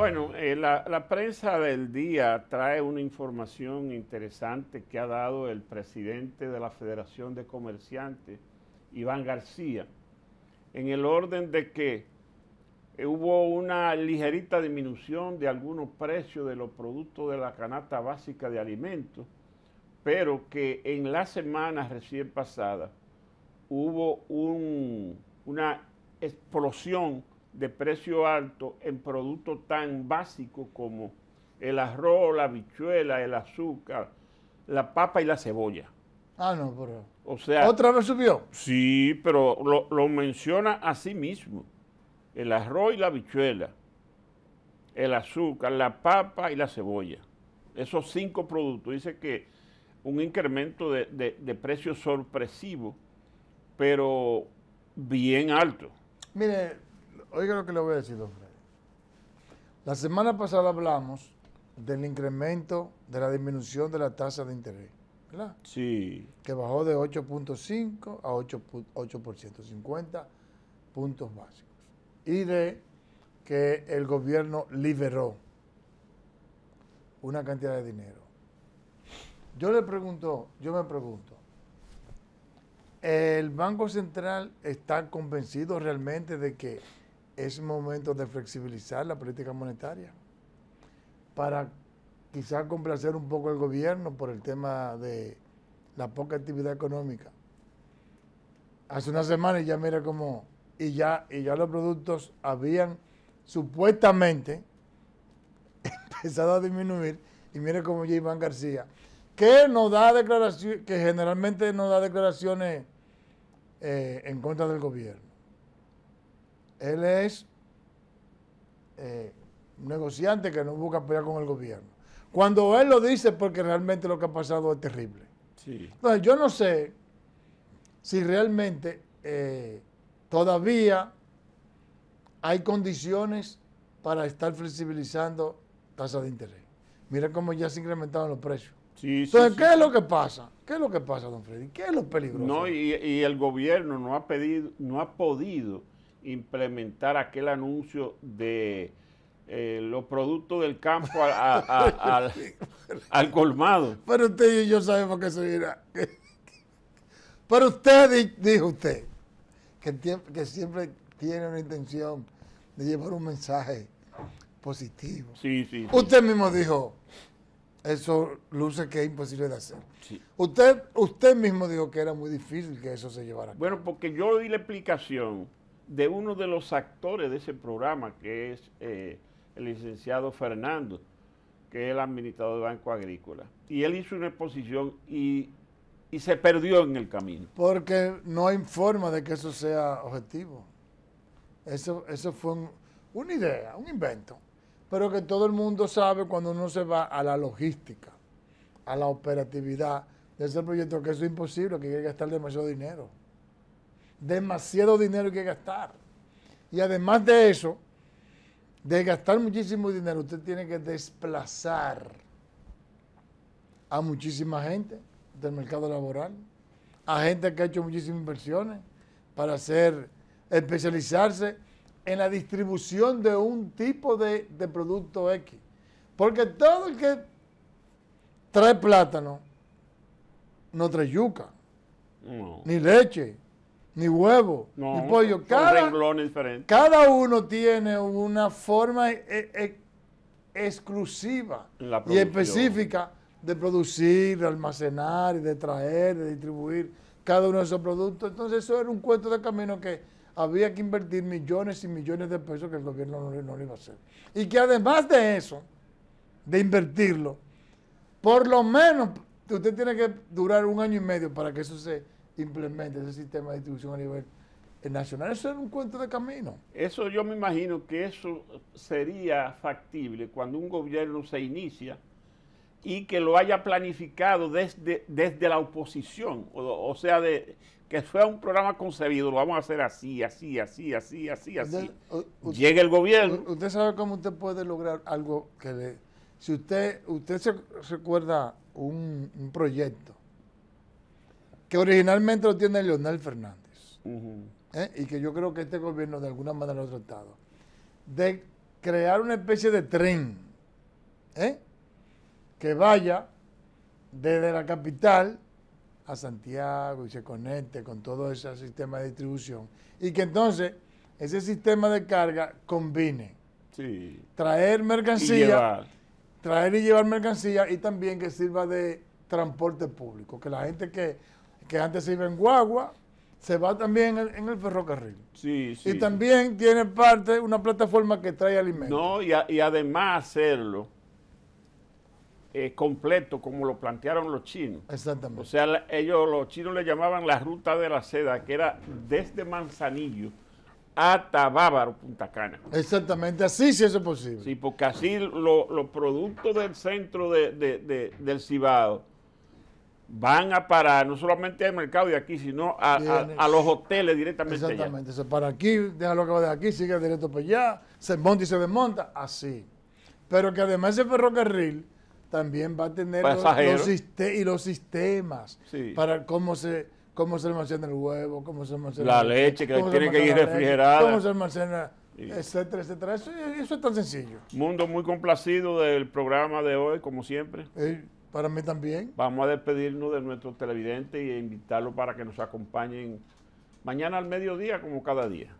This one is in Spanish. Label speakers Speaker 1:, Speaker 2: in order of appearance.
Speaker 1: Bueno, eh, la, prensa del día trae una información interesante que ha dado el presidente de la Federación de Comerciantes, Iván García, en el orden de que eh, hubo una ligerita disminución de algunos precios de los productos de la canasta básica de alimentos, pero que en la semana recién pasada hubo una explosión de precio alto en productos tan básicos como el arroz, la bichuela, el azúcar, la papa y la cebolla.
Speaker 2: Ah, no, pero...
Speaker 1: O sea... ¿Otra vez subió? Sí, pero lo, menciona a sí mismo. El arroz y la bichuela, el azúcar, la papa y la cebolla. Esos cinco productos. Dice que un incremento de, de, de precio sorpresivo, pero
Speaker 2: bien alto. Mire, Oiga lo que le voy a decir, don Freddy. La semana pasada hablamos del incremento, de la disminución de la tasa de interés, ¿verdad? Sí. Que bajó de 8.5 a 8%, 50 puntos básicos. Y de que el gobierno liberó una cantidad de dinero. Yo le pregunto, yo me pregunto, ¿el Banco Central está convencido realmente de que es momento de flexibilizar la política monetaria para quizás complacer un poco al gobierno por el tema de la poca actividad económica. Hace unas semanas ya mira cómo, y ya, y ya los productos habían supuestamente empezado a disminuir, y mire cómo ya Iván García, que nos da declaraciones, que generalmente no da declaraciones eh, en contra del gobierno él es eh, un negociante que no busca pelear con el gobierno. Cuando él lo dice, porque realmente lo que ha pasado es terrible. Sí. Entonces, yo no sé si realmente eh, todavía hay condiciones para estar flexibilizando tasas de interés. Mira cómo ya se incrementaron los precios. Sí, Entonces, ¿qué es lo que pasa? ¿Qué es lo que pasa, don Freddy? ¿Qué es lo peligroso? No,
Speaker 1: y, y el gobierno no ha, pedido, no ha podido implementar aquel anuncio de eh, los productos del campo al, colmado.
Speaker 2: Pero usted y yo sabemos que eso irá Pero usted, dijo usted, que, siempre tiene una intención de llevar un mensaje positivo. Usted mismo dijo, eso luce que es imposible de hacer. Usted, usted mismo dijo que era muy difícil que eso se llevara. Bueno, porque yo di la explicación
Speaker 1: de uno de los actores de ese programa, que es eh, el licenciado Fernando, que es el administrador de Banco Agrícola. Y él hizo una exposición y, y se perdió en el camino.
Speaker 2: Porque no hay forma de que eso sea objetivo. Eso, eso fue una idea, un invento, pero que todo el mundo sabe cuando uno se va a la logística, a la operatividad de ese proyecto, que eso es imposible, que hay que gastar demasiado dinero demasiado dinero que gastar. Y además de eso, de gastar muchísimo dinero, usted tiene que desplazar a muchísima gente del mercado laboral, a gente que ha hecho muchísimas inversiones para hacer, especializarse en la distribución de un tipo de, producto X. Porque todo el que trae plátano no trae yuca, ni leche, ni huevo, ni pollo. Cada, cada uno tiene una forma eh, eh, exclusiva
Speaker 1: y específica
Speaker 2: de producir, de almacenar, de traer, de distribuir cada uno de esos productos. Entonces eso era un cuento de camino que había que invertir millones y millones de pesos que el gobierno no, no lo iba a hacer. Y que además de eso, de invertirlo, por lo menos usted tiene que durar un año y medio para que eso se simplemente ese sistema de distribución a nivel eh, nacional. Eso es un cuento de camino.
Speaker 1: Eso yo me imagino que eso sería factible cuando un gobierno se inicia y que lo haya planificado desde, desde la oposición, o, sea, de, que fue un programa concebido, lo vamos a hacer así, así, así, así, así, así. Llega el gobierno.
Speaker 2: Usted sabe cómo usted puede lograr algo que le... Si usted, usted se recuerda un proyecto que originalmente lo tiene Leonel Fernández, ¿eh? y que yo creo que este gobierno de alguna manera lo ha tratado, de crear una especie de tren ¿eh? que vaya desde la capital a Santiago y se conecte con todo ese sistema de distribución, y que entonces ese sistema de carga combine traer mercancía, traer y llevar mercancía y también que sirva de transporte público, que la gente que que antes se iba en guagua, se va también en, el ferrocarril. Sí, sí. Y también tiene parte, una plataforma que trae alimentos. No, y, además
Speaker 1: hacerlo eh, completo, como lo plantearon los chinos. Exactamente. O sea, ellos, los chinos le llamaban la ruta de la seda, que era desde Manzanillo hasta Bávaro, Punta Cana.
Speaker 2: Exactamente, así sí es posible. Sí, porque así
Speaker 1: los productos del centro del Cibao van a parar no solamente al mercado de aquí, sino a, a, los hoteles directamente. Exactamente,
Speaker 2: se para aquí, deja lo que va de aquí, sigue directo para allá, se monta y se desmonta, así. Pero que además ese ferrocarril también va a tener los, y los sistemas para cómo se cómo se almacena el huevo, cómo se almacena la leche que tiene que ir refrigerada, cómo se almacena etcétera, etcétera. Eso, es tan sencillo. Mundo muy
Speaker 1: complacido del programa de hoy, como siempre.
Speaker 2: Para mí también.
Speaker 1: Vamos a despedirnos de nuestro televidente e invitarlo para que nos acompañen mañana al mediodía como cada día.